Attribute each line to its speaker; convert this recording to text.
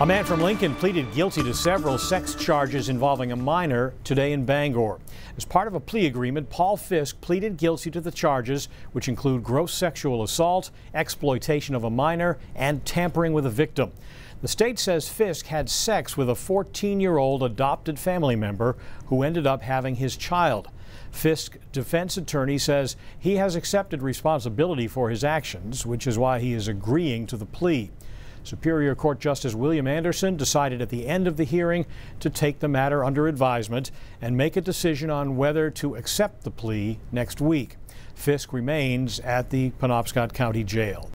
Speaker 1: A man from Lincoln pleaded guilty to several sex charges involving a minor today in Bangor. As part of a plea agreement, Paul Fisk pleaded guilty to the charges, which include gross sexual assault, exploitation of a minor, and tampering with a victim. The state says Fisk had sex with a 14 year old adopted family member who ended up having his child. Fisk defense attorney says he has accepted responsibility for his actions, which is why he is agreeing to the plea. Superior Court Justice William Anderson decided at the end of the hearing to take the matter under advisement and make a decision on whether to accept the plea next week. Fisk remains at the Penobscot County Jail.